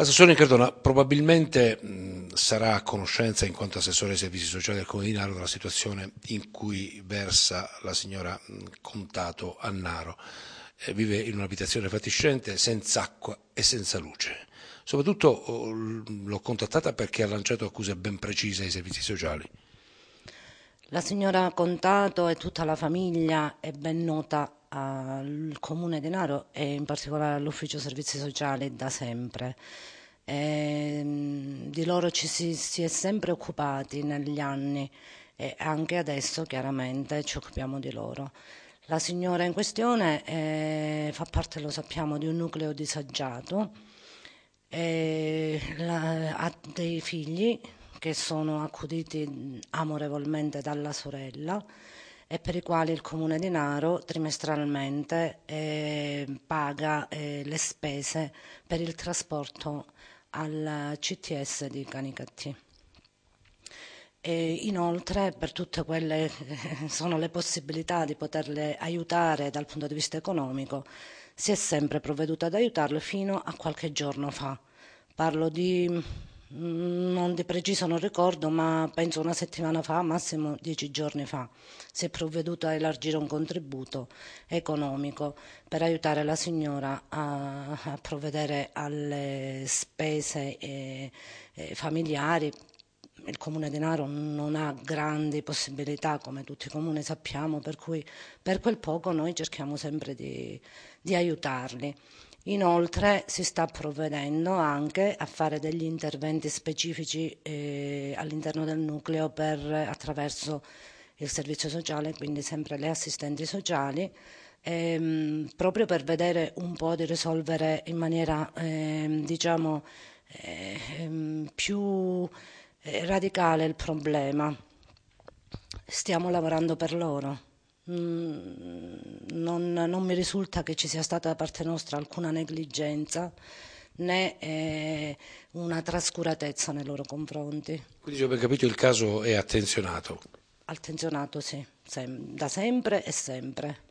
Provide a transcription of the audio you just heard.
Assessore Cardona, probabilmente sarà a conoscenza in quanto assessore dei servizi sociali del Comune di Naro della situazione in cui versa la signora Contato a Naro. Eh, vive in un'abitazione fatiscente senza acqua e senza luce. Soprattutto oh, l'ho contattata perché ha lanciato accuse ben precise ai servizi sociali. La signora Contato e tutta la famiglia è ben nota al Comune Denaro e in particolare all'Ufficio Servizi Sociali da sempre. E ehm, di loro ci si, si, è sempre occupati negli anni e anche adesso chiaramente ci occupiamo di loro. La signora in questione eh, fa parte, lo sappiamo, di un nucleo disagiato, la, ha dei figli che sono accuditi mm, amorevolmente dalla sorella e per i quali il Comune di Naro trimestralmente eh, paga eh, le spese per il trasporto al CTS di Canicattì. E inoltre per tutte quelle che sono le possibilità di poterle aiutare dal punto di vista economico si è sempre provveduto ad aiutarle fino a qualche giorno fa. Parlo di Mm, non di preciso non ricordo, ma penso una settimana fa, massimo dieci giorni fa, si è provveduto a elargire un contributo economico per aiutare la signora a, a provvedere alle spese eh, eh, familiari. Il comune di Naro non ha grandi possibilità, come tutti i comuni sappiamo, per cui per quel poco noi cerchiamo sempre di, di aiutarli Inoltre si sta provvedendo anche a fare degli interventi specifici eh, all'interno del nucleo per, attraverso il servizio sociale, quindi sempre le assistenti sociali, ehm, proprio per vedere un po' di risolvere in maniera ehm, diciamo, ehm, più eh, radicale il problema. Stiamo lavorando per loro. Mm, non, non, mi risulta che ci sia stata da parte nostra alcuna negligenza né eh, una trascuratezza nei loro confronti. Quindi, se ho ben capito, il caso è attenzionato? Attenzionato, sì, sem da sempre e sempre.